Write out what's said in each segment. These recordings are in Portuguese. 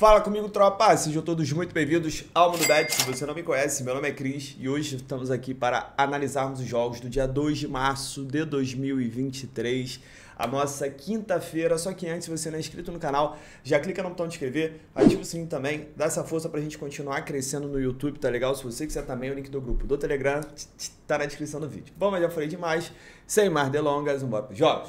Fala comigo, tropa! Sejam todos muito bem-vindos ao Mundo Bet. Se você não me conhece, meu nome é Cris e hoje estamos aqui para analisarmos os jogos do dia 2 de março de 2023, a nossa quinta-feira. Só que antes, se você não é inscrito no canal, já clica no botão de inscrever, ativa o sininho também, dá essa força para a gente continuar crescendo no YouTube, tá legal? Se você quiser também, o link do grupo do Telegram está na descrição do vídeo. Bom, mas já falei demais. Sem mais delongas, um bora para os jogos.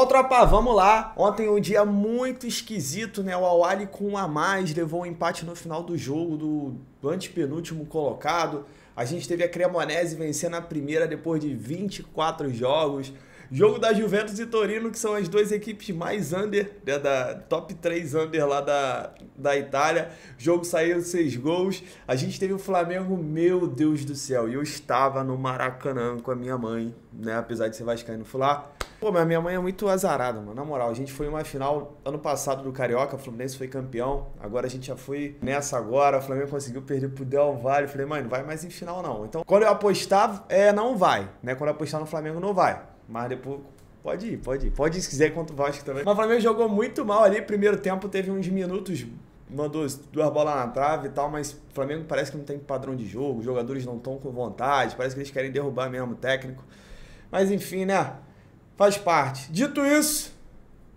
Bom, tropa, vamos lá. Ontem um dia muito esquisito, né? O Awali com um a mais levou um empate no final do jogo do, antepenúltimo colocado. A gente teve a Cremonese vencendo a primeira depois de 24 jogos. Jogo da Juventus e Torino, que são as duas equipes mais under, né, da top 3 under lá da, da Itália. Jogo saiu seis gols. A gente teve o Flamengo, meu Deus do céu. E eu estava no Maracanã com a minha mãe, né? Apesar de ser vascaíno, fui lá Pô, mas minha mãe é muito azarada, mano. Na moral, a gente foi uma final ano passado do Carioca, o Fluminense foi campeão. Agora a gente já foi nessa agora, o Flamengo conseguiu perder pro Del Valle. falei, mãe, não vai mais em final não. Então, quando eu apostar, é, não vai, né? Quando eu apostar no Flamengo, não vai. Mas depois, Pode ir, pode ir. Pode ir se quiser contra o Vasco também. Mas o Flamengo jogou muito mal ali. Primeiro tempo teve uns minutos, mandou duas bolas na trave e tal, mas o Flamengo parece que não tem padrão de jogo, os jogadores não estão com vontade, parece que eles querem derrubar mesmo o técnico. Mas enfim, né? faz parte. Dito isso,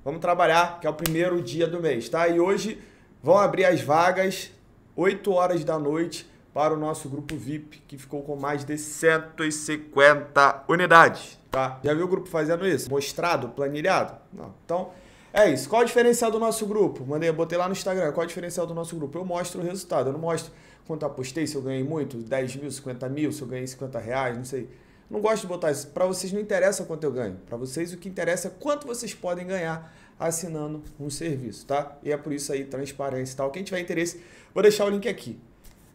vamos trabalhar, que é o primeiro dia do mês, tá? E hoje vão abrir as vagas 8 horas da noite para o nosso grupo VIP, que ficou com mais de 150 unidades, tá? Já viu o grupo fazendo isso? Mostrado, planilhado? Não. Então, é isso. Qual o diferencial do nosso grupo? Mandei, botei lá no Instagram. Qual o diferencial do nosso grupo? Eu mostro o resultado. Eu não mostro quanto apostei, se eu ganhei muito, 10 mil, 50 mil, se eu ganhei 50 reais, não sei. Não gosto de botar isso. Para vocês não interessa quanto eu ganho. Para vocês o que interessa é quanto vocês podem ganhar assinando um serviço, tá? E é por isso aí, transparência e tal. Quem tiver interesse, vou deixar o link aqui.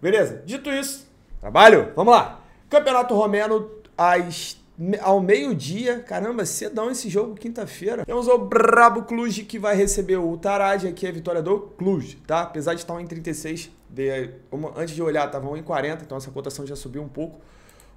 Beleza? Dito isso, trabalho, vamos lá. Campeonato Romeno às, ao meio-dia. Caramba, cedão esse jogo, quinta-feira. Temos o Brabo Cluj que vai receber o Tarad. Aqui é a vitória do Cluj, tá? Apesar de tá estar 1,36, de, antes de olhar estava 1,40, então essa cotação já subiu um pouco.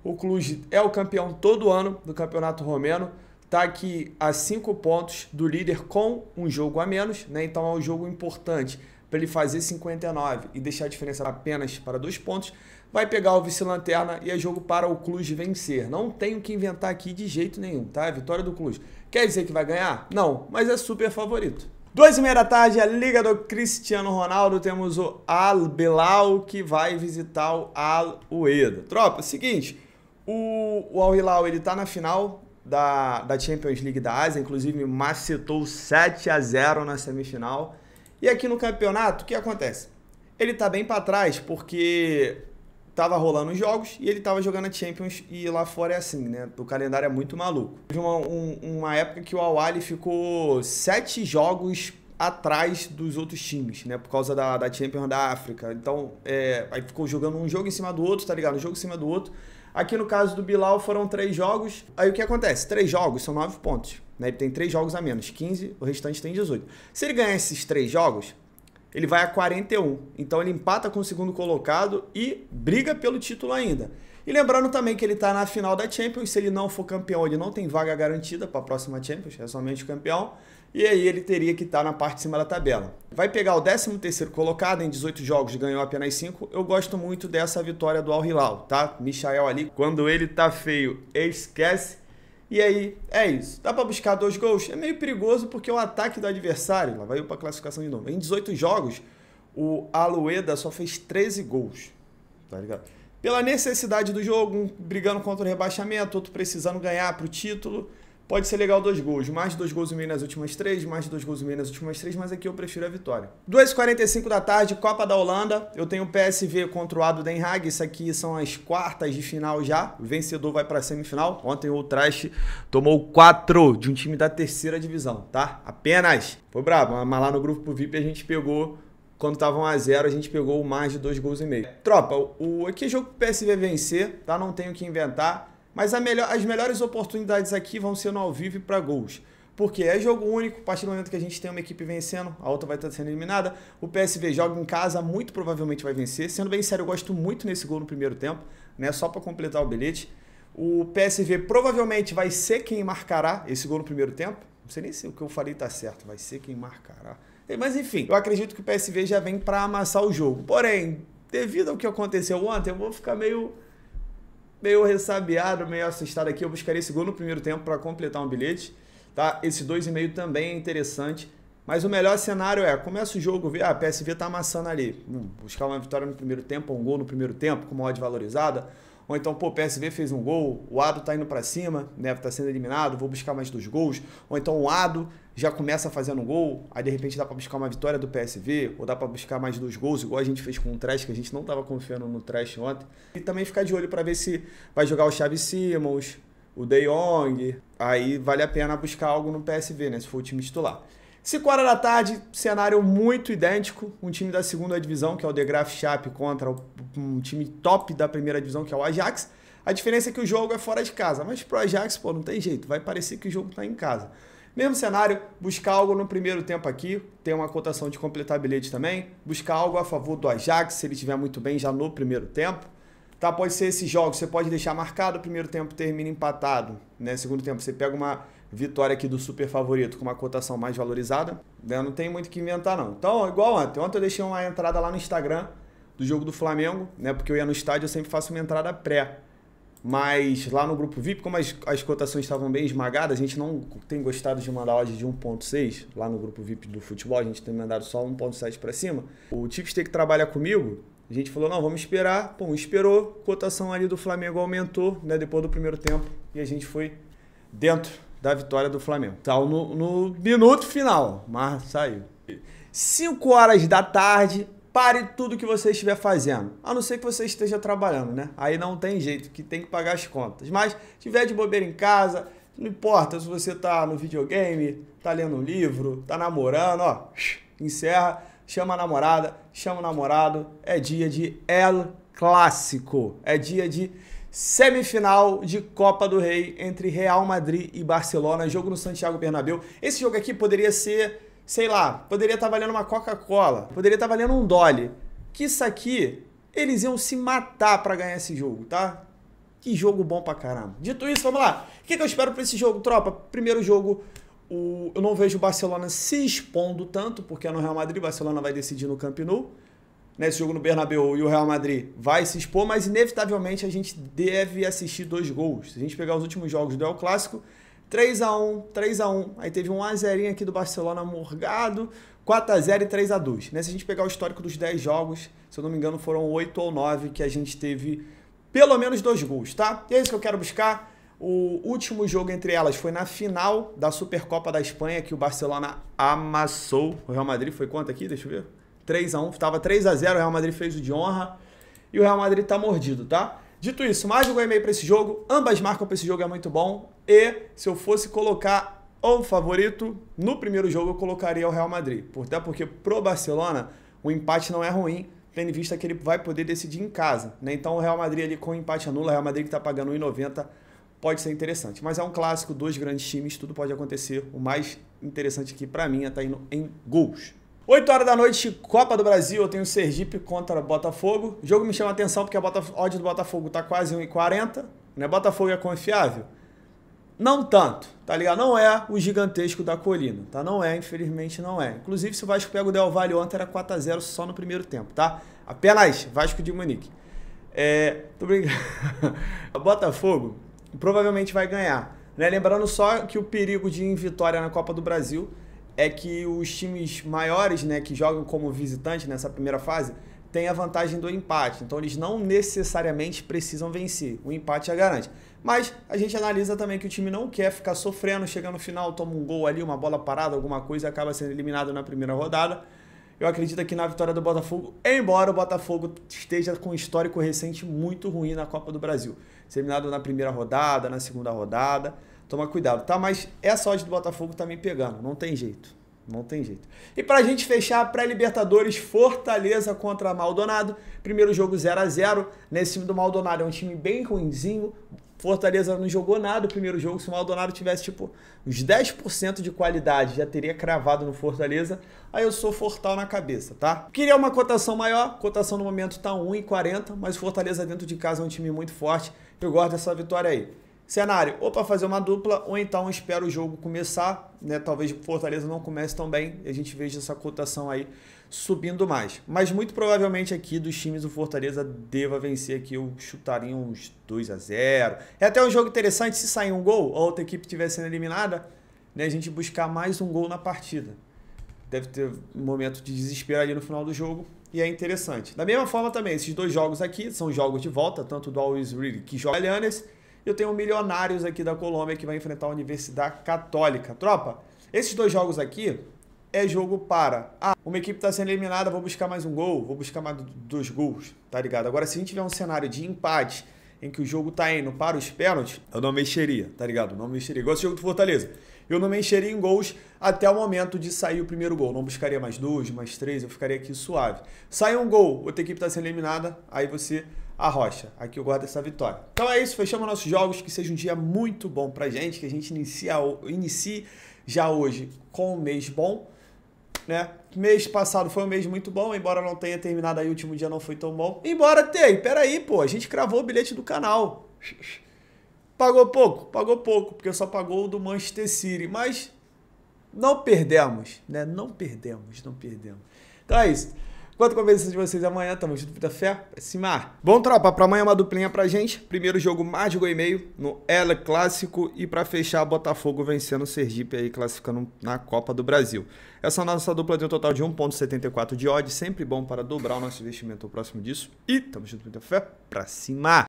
O Cluj é o campeão todo ano do Campeonato Romeno. Está aqui a cinco pontos do líder com um jogo a menos. Né? Então é um jogo importante para ele fazer 59 e deixar a diferença apenas para dois pontos. Vai pegar o vice-lanterna e é jogo para o Cluj vencer. Não tenho que inventar aqui de jeito nenhum, tá? Vitória do Cluj. Quer dizer que vai ganhar? Não, mas é super favorito. Dois e meia da tarde, a Liga do Cristiano Ronaldo, temos o Al Bilal que vai visitar o Al Ueda. Tropa, seguinte, o, o Al Hilal, ele tá na final da, da Champions League da Ásia, inclusive macetou 7 a 0 na semifinal. E aqui no campeonato, o que acontece? Ele tá bem para trás porque tava rolando os jogos e ele tava jogando a Champions e lá fora é assim, né? O calendário é muito maluco. Teve uma, um, uma época que o Al Ahly ficou sete jogos atrás dos outros times, né? Por causa da, da Champions da África. Então, é, aí ficou jogando um jogo em cima do outro, tá ligado? Um jogo em cima do outro. Aqui no caso do Bilal foram três jogos. Aí o que acontece? Três jogos são nove pontos. Né? Ele tem três jogos a menos, 15, o restante tem 18. Se ele ganhar esses três jogos, ele vai a 41. Então ele empata com o segundo colocado e briga pelo título ainda. E lembrando também que ele está na final da Champions, se ele não for campeão, ele não tem vaga garantida para a próxima Champions, é somente o campeão. E aí ele teria que estar tá na parte de cima da tabela. Vai pegar o 13º colocado, em 18 jogos ganhou apenas 5. Eu gosto muito dessa vitória do Al Hilal, tá? Michael ali, quando ele tá feio, esquece. E aí, é isso. Dá para buscar dois gols? É meio perigoso porque o é ataque do adversário, lá vai para classificação de novo. Em 18 jogos, o Alueda só fez 13 gols, tá ligado? Pela necessidade do jogo, um brigando contra o rebaixamento, outro precisando ganhar para o título. Pode ser legal dois gols, mais dois gols e meio nas últimas três, mais dois gols e meio nas últimas três, mas aqui eu prefiro a vitória. 2h45 da tarde, Copa da Holanda. Eu tenho PSV contra o Ado Den Haag. Isso aqui são as quartas de final já. O vencedor vai para a semifinal. Ontem o Traste tomou quatro de um time da terceira divisão, tá? Apenas. Foi brabo, mas lá no grupo VIP a gente pegou quando tava 1 a 0 a, gente pegou mais de dois gols e meio. Tropa, o aqui é jogo pro PSV vencer, tá? Não tenho o que inventar. Mas melhor, as melhores oportunidades aqui vão ser no ao vivo e para gols. Porque é jogo único, a partir do momento que a gente tem uma equipe vencendo, a outra vai estar sendo eliminada. O PSV joga em casa, muito provavelmente vai vencer. Sendo bem sério, eu gosto muito nesse gol no primeiro tempo, né? Só para completar o bilhete. O PSV provavelmente vai ser quem marcará esse gol no primeiro tempo. Não sei nem se o que eu falei tá certo, vai ser quem marcará. Mas enfim, eu acredito que o PSV já vem para amassar o jogo. Porém, devido ao que aconteceu ontem, eu vou ficar meio meio ressabiado, meio assustado aqui. Eu buscaria esse gol no primeiro tempo para completar um bilhete. Tá? Esse 2,5 também é interessante. Mas o melhor cenário é, começa o jogo, vê, ah, a PSV tá amassando ali. Hum, buscar uma vitória no primeiro tempo, um gol no primeiro tempo, com uma odd valorizada. Ou então, pô, o PSV fez um gol, o Ado tá indo para cima, né? Tá sendo eliminado, vou buscar mais dois gols. Ou então o Ado já começa fazendo um gol, aí de repente dá para buscar uma vitória do PSV, ou dá para buscar mais dois gols, igual a gente fez com o Trash, que a gente não tava confiando no Trash ontem. E também ficar de olho para ver se vai jogar o Chave Simmons, o De Jong, aí vale a pena buscar algo no PSV, né, se for o time titular. 5 horas da tarde, cenário muito idêntico, um time da segunda divisão, que é o De Graaf Chap contra o um time top da primeira divisão, que é o Ajax. A diferença é que o jogo é fora de casa, mas pro Ajax, pô, não tem jeito, vai parecer que o jogo tá em casa. Mesmo cenário, buscar algo no primeiro tempo aqui, tem uma cotação de completar bilhete também, buscar algo a favor do Ajax, se ele estiver muito bem já no primeiro tempo. Tá, pode ser esse jogo você pode deixar marcado, o primeiro tempo termina empatado, né? Segundo tempo, você pega uma vitória aqui do super favorito com uma cotação mais valorizada, né? não tem muito o que inventar não. Então, igual ontem, ontem eu deixei uma entrada lá no Instagram do jogo do Flamengo, né? Porque eu ia no estádio, eu sempre faço uma entrada pré. Mas lá no grupo VIP, como as, as cotações estavam bem esmagadas, a gente não tem gostado de mandar hoje de 1.6 lá no grupo VIP do futebol, a gente tem mandado só 1.7 para cima. O Tipster que trabalha comigo, a gente falou, não, vamos esperar. Bom, esperou, cotação ali do Flamengo aumentou, né, depois do primeiro tempo, e a gente foi dentro da vitória do Flamengo. Tal tá, no, no minuto final, mas saiu. 5 horas da tarde, Pare tudo que você estiver fazendo, a não ser que você esteja trabalhando, né? Aí não tem jeito, que tem que pagar as contas. Mas tiver de bobeira em casa, não importa se você tá no videogame, tá lendo um livro, tá namorando, ó, encerra, chama a namorada, chama o namorado, é dia de El Clássico, é dia de semifinal de Copa do Rei entre Real Madrid e Barcelona, jogo no Santiago Bernabéu. Esse jogo aqui poderia ser sei lá, poderia estar tá valendo uma Coca-Cola, poderia estar tá valendo um Dolly. Que isso aqui, eles iam se matar para ganhar esse jogo, tá? Que jogo bom pra caramba. Dito isso, vamos lá. O que, que eu espero para esse jogo, tropa? Primeiro jogo, o... eu não vejo o Barcelona se expondo tanto, porque é no Real Madrid, o Barcelona vai decidir no Camp Nou. Nesse jogo no Bernabéu e o Real Madrid vai se expor, mas inevitavelmente a gente deve assistir dois gols. Se a gente pegar os últimos jogos do El Clássico, 3x1, 3x1. Aí teve um 1x0 aqui do Barcelona morgado, 4x0 e 3x2. Né? Se a gente pegar o histórico dos 10 jogos, se eu não me engano, foram 8 ou 9 que a gente teve pelo menos dois gols, tá? E é isso que eu quero buscar. O último jogo entre elas foi na final da Supercopa da Espanha, que o Barcelona amassou. O Real Madrid foi quanto aqui? Deixa eu ver. 3x1. Tava 3x0, o Real Madrid fez o de honra. E o Real Madrid tá mordido, tá? Dito isso, mais um gol e meio para esse jogo. Ambas marcam para esse jogo, é muito bom. E se eu fosse colocar um favorito, no primeiro jogo eu colocaria o Real Madrid. Até porque pro Barcelona o empate não é ruim, tendo em vista que ele vai poder decidir em casa. Né? Então o Real Madrid ali com o empate anula, o Real Madrid que está pagando 1,90 pode ser interessante. Mas é um clássico, dois grandes times, tudo pode acontecer. O mais interessante aqui para mim é estar tá indo em gols. 8 horas da noite, Copa do Brasil, eu tenho Sergipe contra Botafogo. O jogo me chama atenção porque a Botaf odd do Botafogo tá quase 1,40, né? Botafogo é confiável? Não tanto, tá ligado? Não é o gigantesco da colina, tá? Não é, infelizmente não é. Inclusive, se o Vasco pega o Del Valle ontem, era 4x0 só no primeiro tempo, tá? Apenas Vasco de Munique. É, tô brincando. O Botafogo provavelmente vai ganhar, né? Lembrando só que o perigo de ir em vitória na Copa do Brasil é que os times maiores, né, que jogam como visitante nessa primeira fase, têm a vantagem do empate. Então eles não necessariamente precisam vencer. O empate é garante. Mas a gente analisa também que o time não quer ficar sofrendo, chega no final, toma um gol ali, uma bola parada, alguma coisa e acaba sendo eliminado na primeira rodada. Eu acredito que na vitória do Botafogo, embora o Botafogo esteja com um histórico recente muito ruim na Copa do Brasil. Eliminado na primeira rodada, na segunda rodada. Toma cuidado, tá? Mas essa é odd do Botafogo tá me pegando, não tem jeito. Não tem jeito. E pra gente fechar, pré-Libertadores, Fortaleza contra Maldonado. Primeiro jogo 0 a 0 Nesse time do Maldonado é um time bem ruinzinho. Fortaleza não jogou nada o primeiro jogo. Se o Maldonado tivesse, tipo, uns 10% de qualidade, já teria cravado no Fortaleza. Aí eu sou Fortal na cabeça, tá? Queria uma cotação maior. Cotação no momento tá 1,40, mas Fortaleza dentro de casa é um time muito forte. Eu gosto dessa vitória aí cenário, ou para fazer uma dupla, ou então espera o jogo começar, né? Talvez Fortaleza não comece tão bem e a gente veja essa cotação aí subindo mais. Mas muito provavelmente aqui dos times o Fortaleza deva vencer aqui, eu chutaria uns 2 a 0. É até um jogo interessante se sair um gol, a outra equipe estiver sendo eliminada, né, a gente buscar mais um gol na partida. Deve ter um momento de desespero ali no final do jogo, e é interessante. Da mesma forma também, esses dois jogos aqui são jogos de volta, tanto do Always Ready que joga Leanders, eu tenho o Milionários aqui da Colômbia que vai enfrentar a Universidade Católica. Tropa, esses dois jogos aqui é jogo para. Ah, uma equipe está sendo eliminada, vou buscar mais um gol, vou buscar mais dois gols, tá ligado? Agora, se a gente tiver um cenário de empate em que o jogo tá indo para os pênaltis, eu não mexeria, tá ligado? Não mexeria. Igual esse jogo do Fortaleza. Eu não mexeria em gols até o momento de sair o primeiro gol. Não buscaria mais dois, mais três, eu ficaria aqui suave. Sai um gol, outra equipe está sendo eliminada, aí você a rocha. Aqui eu guardo essa vitória. Então é isso, fechamos nossos jogos. Que seja um dia muito bom pra gente, que a gente inicia, inicie já hoje com um mês bom. Né? Mês passado foi um mês muito bom, embora não tenha terminado aí, o último dia não foi tão bom. Embora tenha, peraí, pô, a gente cravou o bilhete do canal. Pagou pouco? Pagou pouco, porque só pagou o do Manchester City. Mas não perdemos, né? Não perdemos, não perdemos. Então é isso. Quanto com a de vocês amanhã, tamo junto, muita fé, pra cima. Bom, tropa, pra amanhã é uma duplinha pra gente. Primeiro jogo mais de gol e meio no El Clássico e pra fechar, Botafogo vencendo o Sergipe aí, classificando na Copa do Brasil. Essa nossa dupla tem um total de 1,74 de odds. sempre bom para dobrar o nosso investimento próximo disso. E tamo junto, muita fé, pra cima.